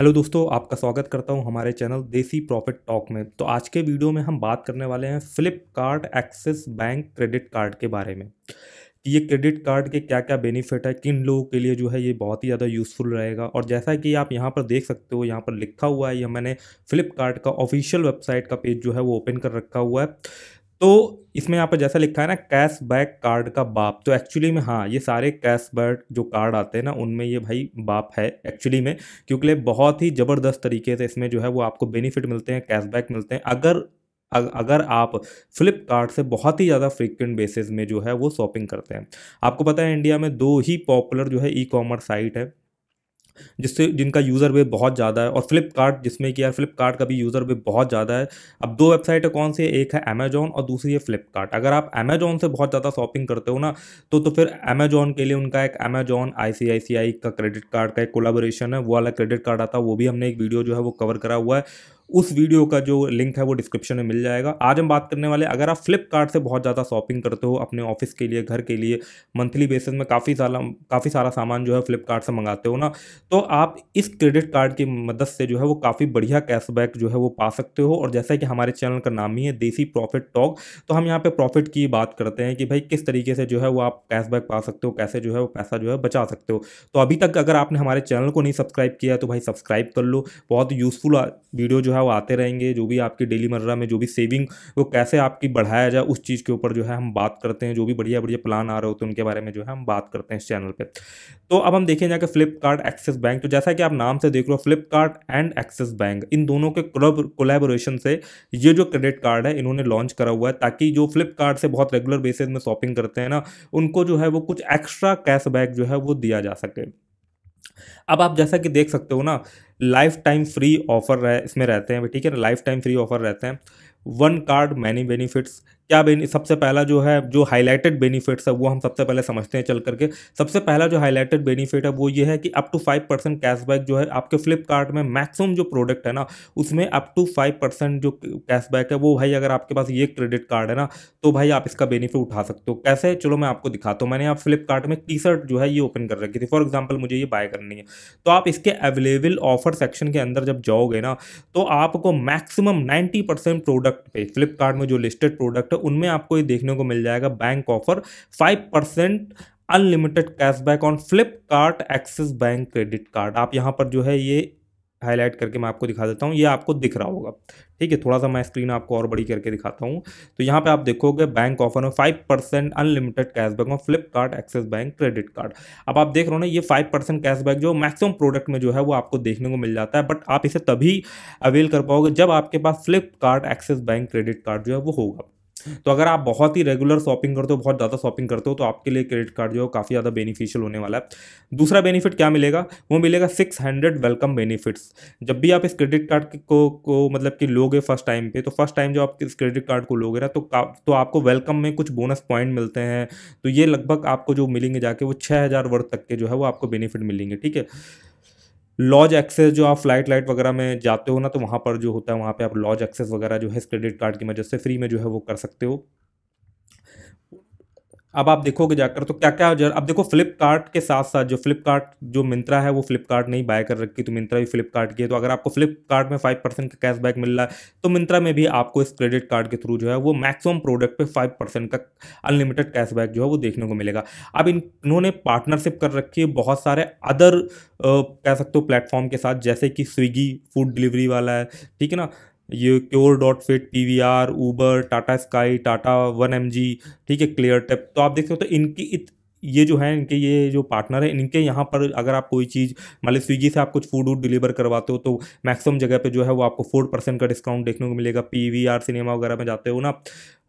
hello दोस्तों आपका स्वागत करता हूं हमारे चैनल देसी प्रॉफिट टॉक में तो आज के वीडियो में हम बात करने वाले हैं Flipkart Axis bank credit card के बारे में कि ये क्रेडिट कार्ड के क्या क्या बेनिफिट है किन लोगों के लिए जो है ये बहुत ही ज़्यादा यूज़फुल रहेगा और जैसा कि आप यहाँ पर देख सकते हो यहाँ पर लिखा हुआ है या मैंने फ्लिपकार्ट का ऑफिशियल वेबसाइट का पेज जो है वो ओपन कर रखा हुआ है तो इसमें यहाँ पर जैसा लिखा है ना कैश बैक कार्ड का बाप तो एक्चुअली में हाँ ये सारे कैश बैक जो कार्ड आते हैं ना उनमें ये भाई बाप है एक्चुअली में क्योंकि बहुत ही ज़बरदस्त तरीके से इसमें जो है वो आपको बेनिफिट मिलते हैं कैशबैक मिलते हैं अगर अगर आप फ्लिपकार्ट से बहुत ही ज़्यादा फ्रीक्वेंट बेसिस में जो है वो शॉपिंग करते हैं आपको पता है इंडिया में दो ही पॉपुलर जो है ई कॉमर्स साइट है जिससे जिनका यूज़र वे बहुत ज़्यादा है और फ्लिपकार्ट जिसमें कि यार फ्लिपकार्ट का भी यूज़र वे बहुत ज़्यादा है अब दो वेबसाइट है कौन सी एक है अमेजोन और दूसरी है फ्लिपकार्ट अगर आप अमेजोन से बहुत ज़्यादा शॉपिंग करते हो ना तो तो फिर अमेजोन के लिए उनका एक अमेजोन आई का क्रेडिट कार्ड का एक कोलाबोरेशन है वो वाला क्रेडिट कार्ड आता है वो भी हमने एक वीडियो जो है वो कवर करा हुआ है उस वीडियो का जो लिंक है वो डिस्क्रिप्शन में मिल जाएगा आज हम बात करने वाले अगर आप फ्लिपकार्ट से बहुत ज़्यादा शॉपिंग करते हो अपने ऑफिस के लिए घर के लिए मंथली बेसिस में काफ़ी सारा काफ़ी सारा सामान जो है फ्लिपकार्ट से मंगाते हो ना तो आप इस क्रेडिट कार्ड की मदद से जो है वो काफ़ी बढ़िया कैशबैक जो है वो पा सकते हो और जैसा कि हमारे चैनल का नाम ही है देसी प्रॉफिट टॉक तो हम यहाँ पर प्रॉफिट की बात करते हैं कि भाई किस तरीके से जो है वो आप कैशबैक पा सकते हो कैसे जो है वो पैसा जो है बचा सकते हो तो अभी तक अगर आपने हमारे चैनल को नहीं सब्सक्राइब किया तो भाई सब्सक्राइब कर लो बहुत यूज़फुल वीडियो जो है वो आते रहेंगे जो भी आपकी डेली मर्रा में जो भी सेविंग वो कैसे आपकी बढ़ाया जाए उस चीज़ के ऊपर जो है हम बात करते हैं जो भी बढ़िया बढ़िया प्लान आ रहे होते हैं उनके बारे में जो है हम बात करते हैं इस चैनल पर तो अब हम देखें जाकर फ्लिपकार्ट एक्सिस बैंक तो जैसा कि आप नाम से देख लो फ्लिपकार्ट एंड एक्सिस बैंक इन दोनों के कोलेबोरेशन से ये जो क्रेडिट कार्ड है इन्होंने लॉन्च करा हुआ है ताकि जो फ्लिपकार्ट से बहुत रेगुलर बेसिस में शॉपिंग करते हैं ना उनको जो है वो कुछ एक्स्ट्रा कैशबैक जो है वो दिया जा सके अब आप जैसा कि देख सकते हो ना लाइफ टाइम फ्री ऑफर रह इसमें रहते हैं ठीक है ना लाइफ टाइम फ्री ऑफर रहते हैं वन कार्ड मैनी बेनिफिट्स क्या बेनि सबसे पहला जो है जो हाईलाइटेड बेनिफिट्स है वो हम सबसे पहले समझते हैं चल करके सबसे पहला जो हाईलाइटेड बेनिफिट है वो ये है कि up to five percent cashback जो है आपके फ्लिपकार्ट में मैक्सिमम जो प्रोडक्ट है ना उसमें अप टू फाइव परसेंट जो कैशबैक है वो भाई अगर आपके पास ये क्रेडिट कार्ड है ना तो भाई आप इसका बेनिफिट उठा सकते हो कैसे चलो मैं आपको दिखाता हूँ मैंने आप फ्लिपकार्ट में टी शर्ट जो है ये ओपन कर रखी थी फॉर एग्जाम्पल मुझे ये बाय करनी है तो आप इसके अवेलेबल ऑफर सेक्शन के अंदर जब जाओगे ना तो आपको मैक्सिमम नाइन्टी प्रोडक्ट पे फ्लिपकार्ट में जो लिस्टेड प्रोडक्ट है तो उनमें आपको ये देखने को मिल जाएगा bank offer five percent unlimited cashback on Flipkart Axis bank credit card आप यहाँ पर जो है ये हाईलाइट करके मैं आपको दिखा देता हूँ ये आपको दिख रहा होगा ठीक है थोड़ा सा मैं स्क्रीन आपको और बड़ी करके दिखाता हूँ तो यहाँ पे आप देखोगे बैंक ऑफर में फाइव परसेंट अनलिमिटेड कैशबैक और Flipkart Axis bank credit card अब आप देख रहे हो ना ये फाइव परसेंट कैशबैक जो मैक्सिमम प्रोडक्ट में जो है वो आपको देखने को मिल जाता है बट आप इसे तभी अवेल कर पाओगे जब आपके पास Flipkart Axis bank credit card जो है वो होगा तो अगर आप बहुत ही रेगुलर शॉपिंग करते हो बहुत ज़्यादा शॉपिंग करते हो तो आपके लिए क्रेडिट कार्ड जो है काफ़ी ज़्यादा बेनिफिशियल होने वाला है दूसरा बेनिफिट क्या मिलेगा वो मिलेगा सिक्स हंड्रेड वेलकम बेनिफिट्स जब भी आप इस क्रेडिट कार्ड को, को मतलब कि लोगे फर्स्ट टाइम पे तो फर्स्ट टाइम जब आप इस क्रेडिट कार्ड को लोगे ना तो तो आपको वेलकम में कुछ बोनस पॉइंट मिलते हैं तो ये लगभग आपको जो मिलेंगे जाके वो छः हज़ार वर्थ तक के जो है वो आपको बेनिफिट मिलेंगे ठीक है लॉज एक्सेस जो आप फ्लाइट लाइट वगैरह में जाते हो ना तो वहाँ पर जो होता है वहाँ पे आप लॉज एक्सेस वगैरह जो है इस क्रेडिट कार्ड की मदद से फ्री में जो है वो कर सकते हो अब आप देखोगे जाकर तो क्या क्या जर अब देखो फ्लिपकार्ट के साथ साथ जो फ्लिपकार्ट जो मिंत्रा है वो फ्लिपकार्ट नहीं बाय कर रखी तो मिंत्रा भी फ्लिपकार्ट की है तो अगर आपको फ्लिपकार्ट में फाइव परसेंट का कैशबैक मिल रहा है तो मिंत्रा में भी आपको इस क्रेडिट कार्ड के थ्रू जो है वो मैक्सिमम प्रोडक्ट पर फाइव परसेंट का अनलिमिटेड कैशबैक जो है वो देखने को मिलेगा अब इन्होंने पार्टनरशिप कर रखी है बहुत सारे अदर कह सकते हो प्लेटफॉर्म के साथ जैसे कि स्विगी फूड डिलीवरी वाला है ठीक है ना ये cure dot fit P V R Uber Tata sky Tata one M G ठीक है क्लियर टेप तो आप देख सकते हो तो इनकी इत, ये जो है इनके ये जो पार्टनर है इनके यहाँ पर अगर आप कोई चीज़ मान स्विगी से आप कुछ फूड वूड डिलीवर करवाते हो तो मैक्सिमम जगह पे जो है वो आपको फोर परसेंट का डिस्काउंट देखने को मिलेगा पी वी आर सिनेमा वगैरह में जाते हो ना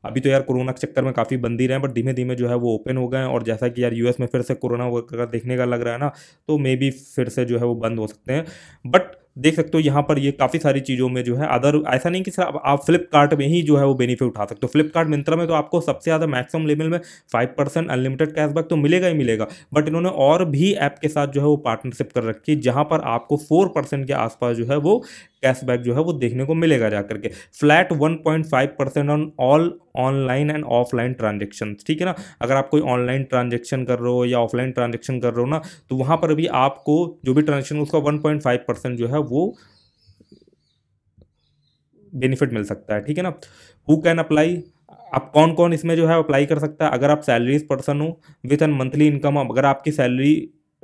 अभी तो यार कोरोना के चक्कर में काफ़ी बंदी रहे हैं बट धीमे धीमे जो है वो ओपन हो गए हैं और जैसा कि यार यूएस में फिर से कोरोना वगैरह देखने का लग रहा है ना तो मे बी फिर से जो है वो बंद हो सकते हैं बट देख सकते हो यहाँ पर ये काफ़ी सारी चीज़ों में जो है अदर ऐसा नहीं कि सर आप, फ्लिपकार्ट में ही जो है वो बेनिफिट उठा सकते हो फ्लिपकार्ट मिंत्रा में तो आपको सबसे ज़्यादा मैक्सिमम लेवल में फाइव परसेंट अनलिमिटेड कैशबैक तो मिलेगा ही मिलेगा बट इन्होंने और भी ऐप के साथ जो है वो पार्टनरशिप कर रखी है जहाँ पर आपको फोर परसेंट के आसपास जो है वो कैशबैक जो है वो देखने को मिलेगा जाकर के flat 1.5 percent on all online and offline transaction ठीक है ना अगर आप कोई ऑनलाइन ट्रांजेक्शन कर रहे हो या ऑफलाइन ट्रांजेक्शन कर रहे हो ना तो वहाँ पर भी आपको जो भी ट्रांजेक्शन उसका वन परसेंट जो है वो बेनिफिट मिल सकता है ठीक है ना हु कैन अप्लाई आप कौन कौन इसमें जो है अप्लाई कर सकता है अगर आप सैलरीज पर्सन हो विथ एन मंथली इनकम अगर आपकी सैलरी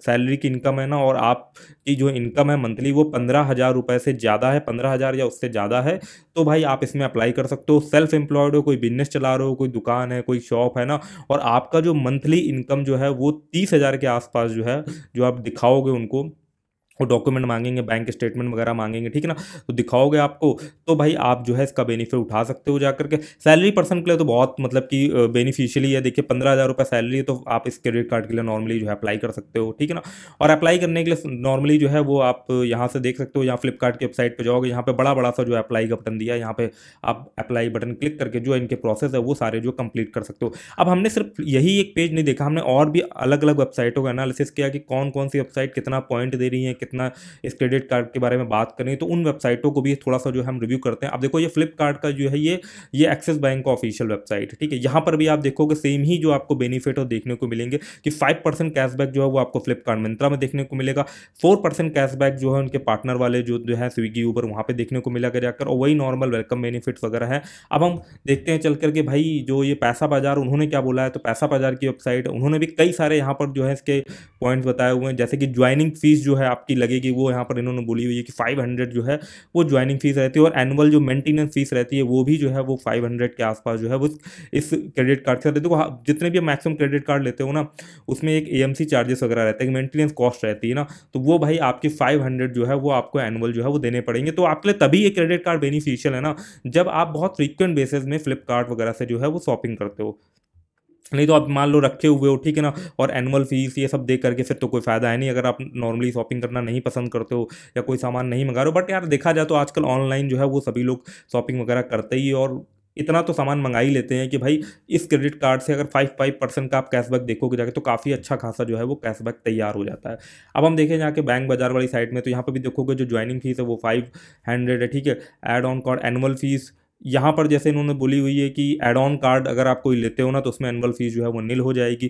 सैलरी की इनकम है ना और आपकी जो इनकम है मंथली वो पंद्रह हज़ार रुपये से ज़्यादा है पंद्रह हज़ार या उससे ज़्यादा है तो भाई आप इसमें अप्लाई कर सकते हो सेल्फ एम्प्लॉयड हो कोई बिजनेस चला रहे हो कोई दुकान है कोई शॉप है ना और आपका जो मंथली इनकम जो है वो तीस हज़ार के आसपास जो है जो आप दिखाओगे उनको वो डॉक्यूमेंट मांगेंगे बैंक स्टेटमेंट वगैरह मांगेंगे ठीक है ना तो दिखाओगे आपको तो भाई आप जो है इसका बेनिफिट उठा सकते हो जाकर के सैलरी पर्सन के लिए तो बहुत मतलब कि बेनिफिशियली है देखिए पंद्रह हज़ार रुपये सैलरी है तो आप इस क्रेडिट कार्ड के लिए नॉर्मली जो है अप्लाई कर सकते हो ठीक है ना और अप्लाई करने के लिए नॉर्मली जो है वो आप यहाँ से देख सकते हो यहाँ फ्लिपकार्ट की वेबसाइट पर जाओगे यहाँ पर बड़ा बड़ा सा जो है अप्लाई का बटन दिया यहाँ पर आप अप्लाई बटन क्लिक करके जो इनके प्रोसेस है वो सारे जो कंप्लीट कर सकते हो अब हमने सिर्फ यही एक पेज नहीं देखा हमने और भी अलग अलग वेबसाइटों का एनालिसिस किया कि कौन कौन सी वेबसाइट कितना पॉइंट दे रही है कितना इस क्रेडिट कार्ड के बारे में बात करें तो उन वेबसाइटों को भी थोड़ा सा जो है हम रिव्यू करते हैं अब देखो ये फ्लिपकार्ट का जो है ये ये एक्सिस बैंक का ऑफिशियल वेबसाइट ठीक है यहाँ पर भी आप देखोगे सेम ही जो आपको बेनिफिट और देखने को मिलेंगे कि फाइव परसेंट कैशबैक जो है वो आपको फ्लिपकार्ट मिंत्रा में देखने को मिलेगा फोर परसेंट कैशबैक जो है उनके पार्टनर वाले जो जो है स्विगी ऊबर वहाँ पर देखने को मिला कर जाकर और वही नॉर्मल वेलकम बेनिफिट्स वगैरह हैं अब हम देखते हैं चल करके भाई जो ये पैसा बाजार उन्होंने क्या बोला है तो पैसा बाजार की वेबसाइट उन्होंने भी कई सारे यहाँ पर जो है इसके पॉइंट्स बताए हुए हैं जैसे कि ज्वाइनिंग फीस जो है आपकी आपकी लगेगी वो यहाँ पर इन्होंने बोली हुई है कि फाइव जो है वो ज्वाइनिंग फीस रहती है और एनुअल जो मेंटेनेंस फीस रहती है वो भी जो है वो फाइव के आसपास जो है वो इस क्रेडिट कार्ड से देखो हाँ, जितने भी मैक्सिमम क्रेडिट कार्ड लेते हो ना उसमें एक ए चार्जेस वगैरह रहते हैं मेंटेनेंस कॉस्ट रहती है ना तो वो भाई आपके फाइव जो है वो आपको एनुअल जो है वो देने पड़ेंगे तो आपके लिए तभी ये क्रेडिट कार्ड बेनिफिशियल है ना जब आप बहुत फ्रीक्वेंट बेसिस में फ्लिपकार्ट वगैरह से जो है वो शॉपिंग करते हो नहीं तो आप मान लो रखे हुए हो ठीक है ना और एनुअल फीस ये सब देख करके फिर तो कोई फ़ायदा है नहीं अगर आप नॉर्मली शॉपिंग करना नहीं पसंद करते हो या कोई सामान नहीं मंगा रहे हो बट यार देखा जाए तो आजकल ऑनलाइन जो है वो सभी लोग शॉपिंग वगैरह करते ही और इतना तो सामान मंगा ही लेते हैं कि भाई इस क्रेडिट कार्ड से अगर फाइव फाइव परसेंट का आप कैशबैक देखोगे जाके तो काफ़ी अच्छा खासा जो है वो कैशबैक तैयार हो जाता है अब हम देखें यहाँ के बैंक बाजार वाली साइड में तो यहाँ पर भी देखोगे जो ज्वाइनिंग फीस है वो फाइव हंड्रेड है ठीक है add on card annual fee यहाँ पर जैसे इन्होंने बोली हुई है कि एड ऑन कार्ड अगर आप कोई लेते हो ना तो उसमें एनुअल फ़ीस जो है वो नील हो जाएगी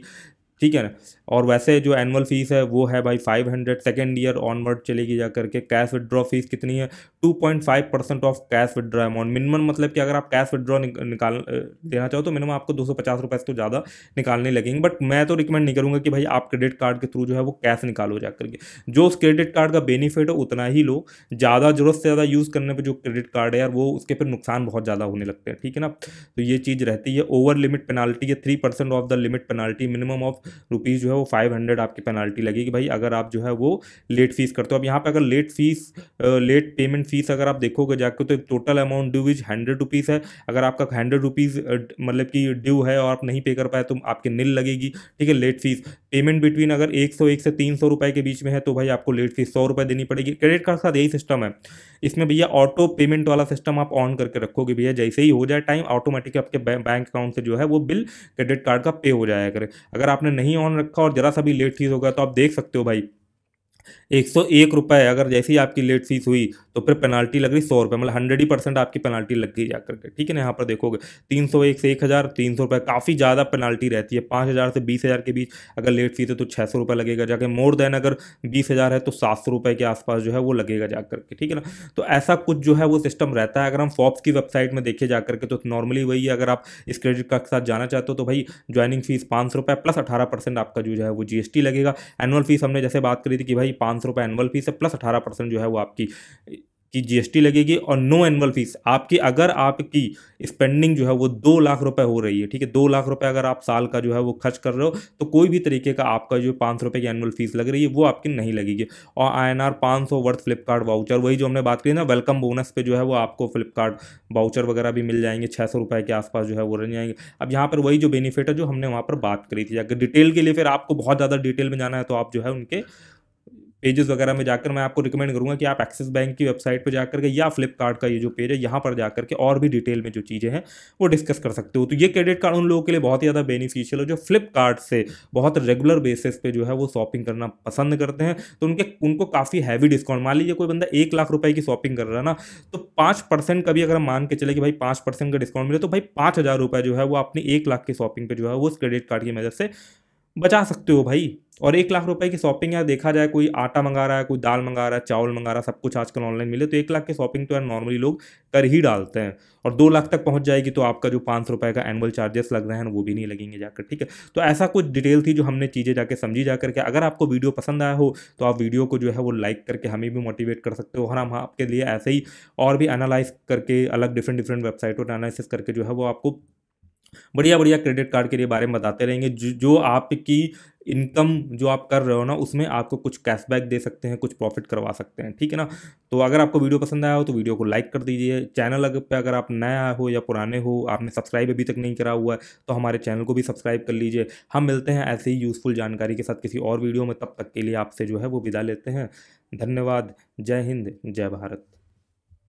ठीक है ना और वैसे जो एनुअल फ़ीस है वो है भाई five hundred second year onward चलेगी जा करके कैश विदड्रॉ फीस कितनी है two point five percent of cash withdraw amount minimum मतलब कि अगर आप कैश विदड्रॉ निकाल देना चाहो तो मिनिमम आपको दो सौ पचास रुपये से तो ज़्यादा निकालने लगेंगे बट मैं तो रिकमेंड नहीं करूँगा कि भाई आप क्रेडिट कार्ड के थ्रू जो है वो कैश निकालो जा करके जो उस क्रेडिट कार्ड का बेनिफिट हो उतना ही लो ज़्यादा ज़रूरत से ज़्यादा यूज़ करने पर जो क्रेडिट कार्ड है यार वो उसके फिर नुकसान बहुत ज़्यादा होने लगते हैं ठीक है ना तो ये चीज़ रहती है ओवर लिमिट पेनाल्टी है three percent of the limit penalty minimum of rupees जो है वो फाइव हंड्रेड आपकी पेनल्टी लगेगी भाई अगर आप जो है वो लेट फीस करते हो अब यहाँ पे अगर late fee late payment fee अगर आप देखोगे जाकर तो total amount due is hundred rupees है अगर आपका हंड्रेड रुपीज़ मतलब कि ड्यू है और आप नहीं पे कर पाए तो आपके नील लगेगी ठीक है लेट फीस पेमेंट बिटवीन अगर एक सौ एक से तीन सौ रुपए के बीच में है तो भाई आपको लेट फीस सौ रुपये देनी पड़ेगी क्रेडिट कार्ड साथ यही सिस्टम है इसमें भैया ऑटो पेमेंट वाला सिस्टम आप ऑन करके रखोगे भैया जैसे ही हो जाए टाइम ऑटोमेटिक आपके बैंक अकाउंट से जो है वो बिल क्रेडिट कार्ड का पे हो जाया करे अगर आपने नहीं ऑन रखा और जरा सा भी लेट फीस होगा तो आप देख सकते हो भाई एक सौ एक रुपये अगर जैसे ही आपकी लेट फीस हुई तो फिर पेनाल्टी लग रही सौ रुपये मतलब हंड्रेड ही परसेंट आपकी पेनाल्टी लग गई जाकर के ठीक है ना यहाँ पर देखोगे तीन सौ एक से एक हज़ार तीन सौ रुपये काफ़ी ज़्यादा पेनाल्टी रहती है पाँच हज़ार से बीस हज़ार के बीच अगर लेट फीस है तो छः सौ रुपये लगेगा जाकर मोर देन अगर बीस हज़ार है तो सात सौ रुपये के आसपास जो है वो लगेगा जा करके ठीक है ना तो ऐसा कुछ जो है वो सिस्टम रहता है अगर हम फॉप्स की वेबसाइट में देखे जा करके तो नॉर्मली वही अगर आप इस क्रेडिट कार्ड के साथ जाना चाहते हो तो भाई ज्वाइनिंग फीस पाँच सौ रुपये प्लस अठारह परसेंट आपका जो है वो जी लगेगा एनुअल फीस हमने जैसे बात करी थी कि भाई ही पाँच सौ रुपये एनुअल फीस है प्लस अठारह परसेंट जो है वो आपकी की जीएसटी लगेगी और नो एनुअल फीस आपकी अगर आपकी स्पेंडिंग जो है वो दो लाख रुपए हो रही है ठीक है दो लाख रुपए अगर आप साल का जो है वो खर्च कर रहे हो तो कोई भी तरीके का आपका जो पाँच सौ रुपये की एनुअल फीस लग रही है वो आपकी नहीं लगेगी और आई एन आर पाँच सौ वर्थ फ्लिपकार्ट वाउचर वही जो हमने बात करी ना वेलकम बोनस पर जो है वो आपको फ्लिपकार्ट वाउचर वगैरह भी मिल जाएंगे छः सौ रुपये के आसपास जो है वो रह जाएंगे अब यहाँ पर वही जो बेनिफिट है जो हमने वहाँ पर बात करी थी अगर डिटेल के लिए फिर आपको बहुत ज़्यादा डिटेल में जाना है तो आप जो है उनके पेजेस वगैरह में जाकर मैं आपको रिकमेंड करूँगा कि आप एक्सिस बैंक की वेबसाइट पर जाकर के या फ्लिपकार्ट का ये जो पेज है यहाँ पर जाकर के और भी डिटेल में जो चीज़ें हैं वो डिस्कस कर सकते हो तो ये क्रेडिट कार्ड उन लोगों के लिए बहुत ही ज़्यादा बेनिफिशियल है जो फ्लिपकार्ट से बहुत रेगुलर बेसिस पे जो है वो शॉपिंग करना पसंद करते हैं तो उनके उनको काफ़ी हैवी डिस्काउंट मान लीजिए कोई बंदा एक लाख रुपये की शॉपिंग कर रहा है ना तो पाँच परसेंट का भी अगर मान के चले कि भाई पाँच परसेंट का डिस्काउंट मिले तो भाई पाँच हज़ार रुपये जो है वो अपनी एक लाख की शॉपिंग पर जो है वो उस क्रेडिट कार्ड की मदद से बचा सकते हो भाई और एक लाख रुपए की शॉपिंग यार देखा जाए कोई आटा मंगा रहा है कोई दाल मंगा रहा है चावल मंगा रहा है सब कुछ आजकल ऑनलाइन मिले तो एक लाख की शॉपिंग तो यार नॉर्मली लोग कर ही डालते हैं और दो लाख तक पहुंच जाएगी तो आपका जो पाँच सौ रुपये का एनुअल चार्जेस लग रहे हैं वो भी नहीं लगेंगे जाकर ठीक है तो ऐसा कुछ डिटेल थी जो हमने चीज़ें जाकर समझी जाकर के अगर आपको वीडियो पसंद आया हो तो आप वीडियो को जो है वो लाइक करके हमें भी मोटिवेट कर सकते हो और हम आपके लिए ऐसे ही और भी एनालाइज करके अलग डिफरेंट डिफरेंट वेबसाइटों पर एनालिसिस करके जो है वो आपको बढ़िया बढ़िया क्रेडिट कार्ड के लिए बारे में बताते रहेंगे जो आपकी इनकम जो आप कर रहे हो ना उसमें आपको कुछ कैशबैक दे सकते हैं कुछ प्रॉफिट करवा सकते हैं ठीक है ना तो अगर आपको वीडियो पसंद आया हो तो वीडियो को लाइक कर दीजिए चैनल अगर पे अगर आप नया हो या पुराने हो आपने सब्सक्राइब अभी तक नहीं करा हुआ है तो हमारे चैनल को भी सब्सक्राइब कर लीजिए हम मिलते हैं ऐसे ही यूज़फुल जानकारी के साथ किसी और वीडियो में तब तक के लिए आपसे जो है वो विदा लेते हैं धन्यवाद जय हिंद जय भारत